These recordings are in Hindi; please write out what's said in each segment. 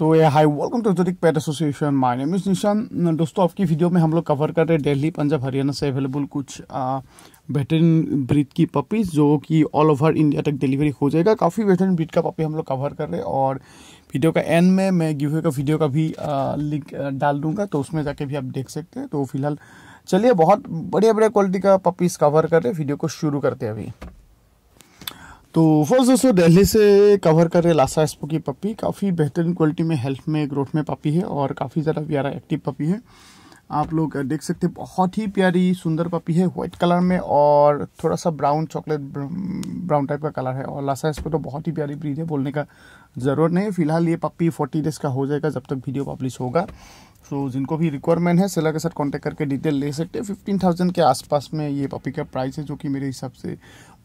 so a hi welcome to aesthetic pet association my name is Nishan दोस्तों आपकी वीडियो में हम लोग कवर कर रहे हैं दिल्ली पंजाब हरियाणा से अवेलेबल कुछ वेटरन ब्रीड की पपीज जो कि ऑल ओवर इंडिया तक डिलीवरी हो जाएगा काफ़ी वेटरन ब्रीड का पपी हम लोग कवर कर रहे हैं और वीडियो का एंड में मैं गिव का वीडियो का भी लिंक डाल दूंगा तो उसमें जाके भी आप देख सकते हैं तो फिलहाल चलिए बहुत बढ़िया बढ़िया क्वालिटी का पपीज़ कवर कर रहे हैं वीडियो को शुरू करते हैं अभी तो फर्स्ट दोस्तों दिल्ली से कवर कर रहे लासा एस्पो की पपी काफ़ी बेहतरीन क्वालिटी में हेल्थ में ग्रोथ में पपी है और काफ़ी ज़्यादा प्यारा एक्टिव पपी है आप लोग देख सकते हैं बहुत ही प्यारी सुंदर पपी है वाइट कलर में और थोड़ा सा ब्राउन चॉकलेट ब्राउन टाइप का कलर है और लासा एस्पो तो बहुत ही प्यारी ब्रीड है बोलने का ज़रूरत नहीं फिलहाल ये पपी फोर्टी डेज़ का हो जाएगा जब तक वीडियो पब्लिश होगा सो तो so, जिनको भी रिक्वायरमेंट है सेलर के साथ कांटेक्ट करके डिटेल ले सकते हैं फिफ्टीन थाउजेंड के आसपास में ये पपी का प्राइस है जो कि मेरे हिसाब से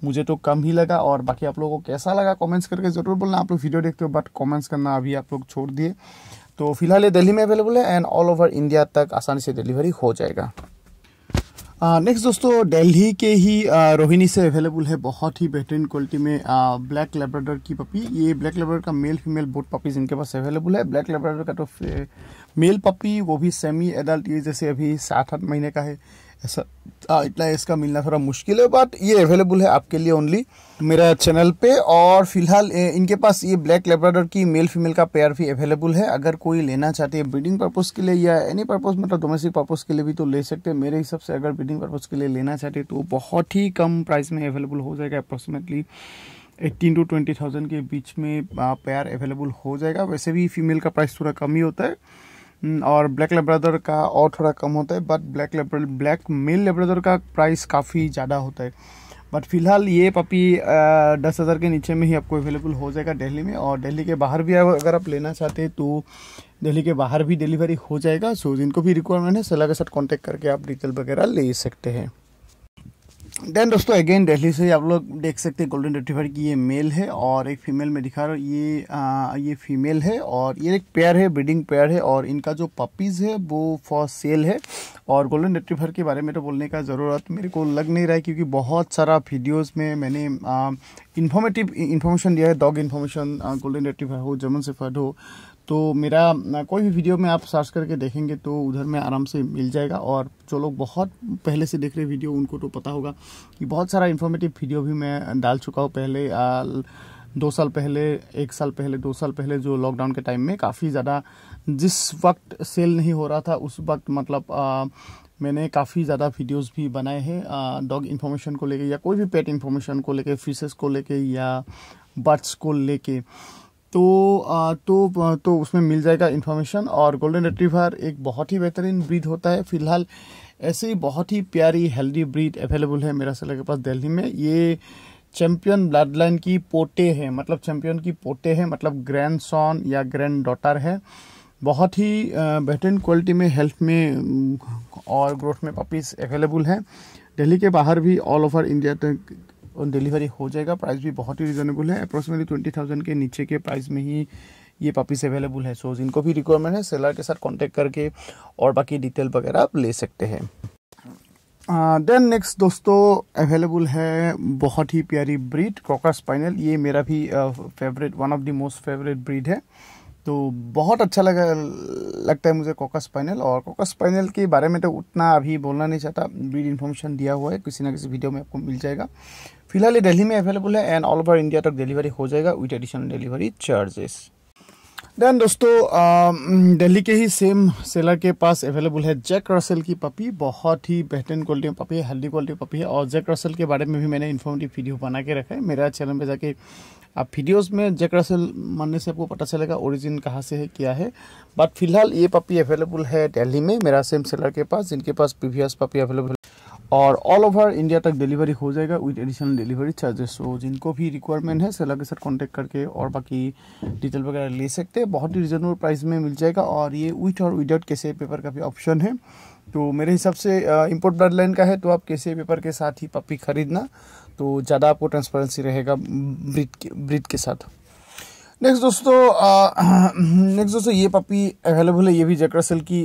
मुझे तो कम ही लगा और बाकी आप लोगों को कैसा लगा कमेंट्स करके ज़रूर बोलना आप लोग वीडियो देखते हो बट कमेंट्स करना अभी आप लोग छोड़ दिए तो फिलहाल ये दिल्ली में अवेलेबल है एंड ऑल ओवर इंडिया तक आसानी से डिलीवरी हो जाएगा नेक्स्ट दोस्तों दिल्ली के ही रोहिणी से अवेलेबल है बहुत ही बेहतरीन क्वालिटी में ब्लैक लेब्राडर की पपी ये ब्लैक लेब्राडर का मेल फीमेल बोट पपी जिनके पास अवेलेबल है ब्लैक लेब्राडर का तो मेल पपी वो भी सेमी एडल्ट ये जैसे अभी सात आठ महीने का है ऐसा इतना इसका मिलना थोड़ा मुश्किल है बट ये अवेलेबल है आपके लिए ओनली मेरा चैनल पे और फिलहाल इनके पास ये ब्लैक लेब्राडोर की मेल फीमेल का पेयर भी अवेलेबल है अगर कोई लेना चाहते हैं ब्रीडिंग पर्पज़ के लिए या एनी पर्पज़ मतलब डोमेस्टिक पर्पज़ के लिए भी तो ले सकते हैं मेरे हिसाब से अगर ब्रीडिंग पर्पज़ के लिए लेना चाहते तो बहुत ही कम प्राइस में अवेलेबल हो जाएगा approximately eighteen to twenty thousand के बीच में पेयर अवेलेबल हो जाएगा वैसे भी फीमेल का प्राइस थोड़ा कम ही होता है हम्म, और ब्लैक लेब्रदर का और थोड़ा कम होता है बट ब्लैक लेब्र ब्लैक मेल लेब्रदर का प्राइस काफ़ी ज़्यादा होता है बट फिलहाल ये पपी दस हज़ार के नीचे में ही आपको अवेलेबल हो जाएगा दिल्ली में और दिल्ली के बाहर भी अगर आप लेना चाहते हैं तो दिल्ली के बाहर भी डिलीवरी हो जाएगा सो जिनको भी रिक्वायरमेंट है सलाह के साथ कॉन्टैक्ट करके आप डिटेल वगैरह ले सकते हैं देन दोस्तों अगेन डेली से आप लोग देख सकते हैं गोल्डन रेटिफर की ये मेल है और एक फीमेल में दिखा रहा हूँ ये आ, ये फीमेल है और ये एक पेयर है ब्रीडिंग पेयर है और इनका जो पपीज़ है वो फॉर सेल है और गोल्डन रेटिफर के बारे में तो बोलने का ज़रूरत मेरे को लग नहीं रहा है क्योंकि बहुत सारा वीडियोज़ में मैंने इन्फॉर्मेटिव इन्फॉर्मेशन दिया है डॉग इन्फॉर्मेशन गोल्डन रेटिफर हो जर्मन सेफर्ड हो तो मेरा कोई भी वीडियो में आप सर्च करके देखेंगे तो उधर में आराम से मिल जाएगा और जो लोग बहुत पहले से देख रहे वीडियो उनको तो पता होगा कि बहुत सारा इन्फॉर्मेटिव वीडियो भी मैं डाल चुका हूँ पहले आल, दो साल पहले एक साल पहले दो साल पहले जो लॉकडाउन के टाइम में काफ़ी ज़्यादा जिस वक्त सेल नहीं हो रहा था उस वक्त मतलब आ, मैंने काफ़ी ज़्यादा वीडियोस भी बनाए हैं डॉग इन्फॉर्मेशन को लेके या कोई भी पेट इन्फॉर्मेशन को लेके फिशेस को लेके या बर्ड्स को लेके तो आ, तो तो उसमें मिल जाएगा इन्फॉर्मेशन और गोल्डन रिट्रीवर एक बहुत ही बेहतरीन ब्रीड होता है फिलहाल ऐसे ही बहुत ही प्यारी हेल्दी ब्रीड अवेलेबल है मेरा सेलर के पास दिल्ली में ये चैम्पियन ब्लड लाइन की पोटे हैं मतलब चैम्पियन की पोटे हैं मतलब ग्रैंड सॉन या ग्रैंड डॉटर है बहुत ही बेहतरीन क्वालिटी में हेल्थ में और ग्रोथ में पपीज अवेलेबल हैं दिल्ली के बाहर भी ऑल ओवर इंडिया तक ऑन डिलीवरी हो जाएगा प्राइस भी बहुत ही रिजनेबल है अप्रोक्सीमेटली ट्वेंटी थाउजेंड के नीचे के प्राइस में ही ये पपीस अवेलेबल है सो so, जिनको भी रिक्वायरमेंट है सेलर के साथ कॉन्टेक्ट करके और बाकी डिटेल वगैरह आप ले सकते हैं देन uh, नेक्स्ट दोस्तों अवेलेबल है बहुत ही प्यारी ब्रीड कॉका स्पाइनल ये मेरा भी favourite one of the most favourite breed है तो बहुत अच्छा लगा लगता है मुझे कोका स्पाइनल और कोका स्पाइनल के बारे में तो उतना अभी बोलना नहीं चाहता ब्रीड इन्फॉर्मेशन दिया हुआ है किसी ना किसी वीडियो में आपको मिल जाएगा फिलहाल ये दिल्ली में अवेलेबल है एंड ऑल ओवर इंडिया तक डिलीवरी हो जाएगा with additional delivery charges then दोस्तों दिल्ली के ही सेम सेलर के पास अवेलेबल है जैक रसल की पपी बहुत ही बेहतरीन क्वालिटी में पपी है हेल्दी क्वालिटी पपी है और जैक रसल के बारे में भी मैंने इन्फॉर्मेटिव वीडियो बना के रखा है मेरा चैनल पे जाके आप वीडियोस में जैक रसल मानने से आपको पता चलेगा ओरिजिन कहाँ से है क्या है बट फिलहाल ये पपी अवेलेबल है दिल्ली में मेरा सेम सेलर के पास जिनके पास प्रीवियस पपी अवेलेबल और ऑल ओवर इंडिया तक डिलीवरी हो जाएगा with additional delivery charges so जिनको भी रिक्वायरमेंट है सेलर के साथ कॉन्टैक्ट करके और बाकी डिटेल वगैरह ले सकते हैं बहुत ही रिजनेबल प्राइस में मिल जाएगा और ये विथ और विदाउट कैसे पेपर का भी ऑप्शन है तो मेरे हिसाब से इम्पोर्ट ब्लड लाइन का है तो आप कैसे पेपर के साथ ही पपी खरीदना तो ज़्यादा आपको ट्रांसपेरेंसी रहेगा ब्रिड के ब्रिड के साथ नेक्स्ट दोस्तों नेक्स्ट दोस्तों ये पपी अवेलेबल है ये भी सिल्क की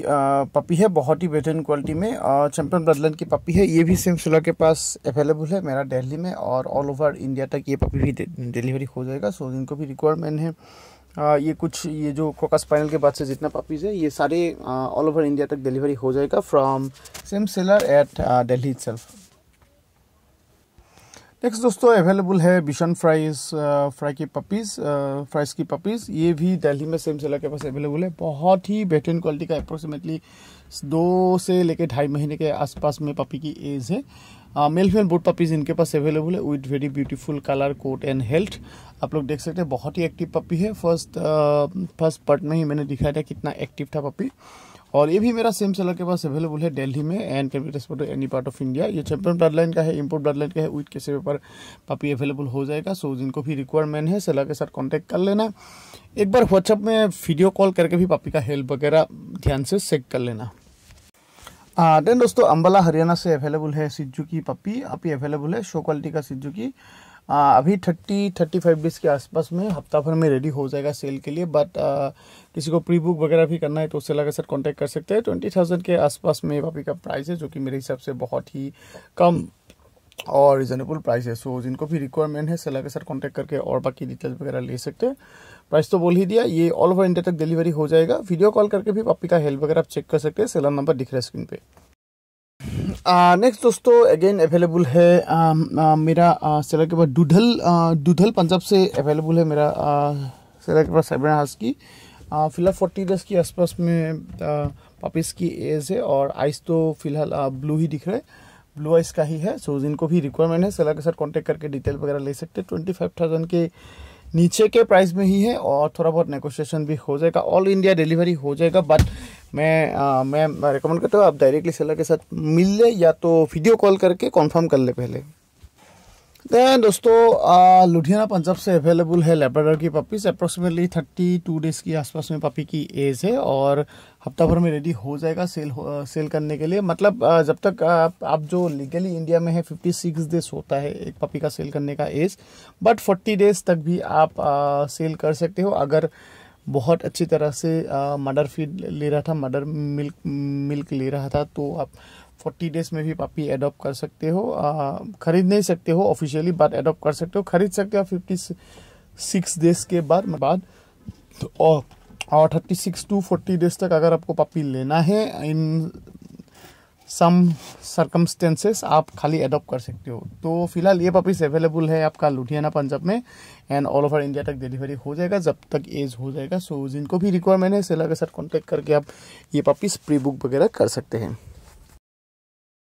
पपी है बहुत ही बेहतरीन क्वालिटी में चैम्पियन ब्रदलन की पपी है ये भी सेम सिलर के पास अवेलेबल है मेरा दिल्ली में और ऑल ओवर इंडिया तक ये पपी भी डिलीवरी हो जाएगा सो जिनको भी रिक्वायरमेंट है आ, ये कुछ ये जो कोका स्पाइनल के बाद से जितना पपीज़ है ये सारे ऑल ओवर इंडिया तक डिलीवरी हो जाएगा from same seller at Delhi it next दोस्तों अवेलेबल है बिशन फ्राइज फ्राई की पपीज़ फ्राइज uh, की पपीज़ ये भी दिल्ली में सेम सेलर के पास अवेलेबल है बहुत ही बेहतरीन क्वालिटी का अप्रोक्सीमेटली दो से लेकर ढाई महीने के आसपास में पपी की एज है मेल फेल बोट पपीज़ इनके पास अवेलेबल है with very beautiful colour coat and health आप लोग देख सकते हैं बहुत ही एक्टिव पपी है फर्स्ट फर्स्ट पार्ट में ही मैंने दिखाया था कितना एक्टिव था पपी और ये भी मेरा सेम सेलर के पास अवेलेबल है दिल्ली में and can be transport any part of India ये चैम्पियन ब्लड लाइन का है इम्पोर्ट ब्लड लाइन का है विथ कैसे पेपर पापी अवेलेबल हो जाएगा सो जिनको भी रिक्वायरमेंट है सेलर के साथ कॉन्टैक्ट कर लेना एक बार व्हाट्सअप में वीडियो कॉल करके भी पापी का हेल्प वगैरह ध्यान से चेक कर लेना देन दोस्तों अम्बाला हरियाणा से अवेलेबल है सिज्जू की पप्पी अभी अवेलेबल है शो क्वालिटी का सिज्जू की आ, अभी थर्टी थर्टी फाइव डेज़ के आसपास में हफ्ता भर में रेडी हो जाएगा सेल के लिए बट किसी को प्री बुक वगैरह भी करना है तो उससे के साथ कॉन्टैक्ट कर सकते हैं ट्वेंटी थाउजेंड के आसपास में अभी का प्राइस है जो कि मेरे हिसाब से बहुत ही कम और रिजनेबल प्राइस है सो जिनको भी रिक्वायरमेंट है सेला के साथ कॉन्टैक्ट करके और बाकी डिटेल्स वगैरह ले सकते हैं प्राइस तो बोल ही दिया ये ऑल ओवर इंडिया तक डिलीवरी हो जाएगा वीडियो कॉल करके भी पापी का हेल्प वगैरह आप चेक कर सकते हैं सेलर नंबर दिख रहा है स्क्रीन पे नेक्स्ट uh, दोस्तों अगेन अवेलेबल है आ, um, आ, uh, मेरा सेलर uh, के पास डूडल डूडल पंजाब से अवेलेबल है मेरा सेलर के पास साइबर हाउस की फिलहाल फोर्टी डेज के आसपास में पापीस की एज है और आइस तो फिलहाल ब्लू ही दिख रहा है ब्लू आइस का ही है सो जिनको भी रिक्वायरमेंट है सेलर के साथ कॉन्टेक्ट करके डिटेल वगैरह ले सकते हैं ट्वेंटी फाइव थाउजेंड के नीचे के प्राइस में ही है और थोड़ा बहुत नेगोशिएशन भी हो जाएगा ऑल इंडिया डिलीवरी हो जाएगा बट मैं आ, मैं रिकमेंड करता हूँ आप डायरेक्टली सेलर के साथ मिल ले या तो वीडियो कॉल करके कॉन्फर्म कर ले पहले देन दोस्तों लुधियाना पंजाब से अवेलेबल है लेबर की puppies approximately thirty two days के आसपास में पपी की एज है और हफ्ता भर में रेडी हो जाएगा सेल हो, सेल करने के लिए मतलब आ, जब तक आप, आप जो लीगली इंडिया में है फिफ्टी सिक्स डेज होता है एक पपी का सेल करने का एज बट फोर्टी डेज तक भी आप आ, सेल कर सकते हो अगर बहुत अच्छी तरह से मदर फीड ले रहा था मदर मिल्क मिल्क ले रहा था तो आप फोर्टी डेज में भी पापी एडॉप्ट कर सकते हो आ, खरीद नहीं सकते हो ऑफिशियली बात एडोप्ट कर सकते हो खरीद सकते हो फिफ्टी सिक्स डेज के बाद बाद तो और thirty six to forty days तक अगर आपको पापी लेना है इन सम सर्कमस्टेंसेस आप खाली अडोप्ट कर सकते हो तो फिलहाल ये पपीस अवेलेबल है आपका लुधियाना पंजाब में एंड ऑल ओवर इंडिया तक डिलीवरी हो जाएगा जब तक एज हो जाएगा सो जिनको भी रिक्वायरमेंट है सेलर के साथ कॉन्टैक्ट करके आप ये पपीस प्री बुक वगैरह कर सकते हैं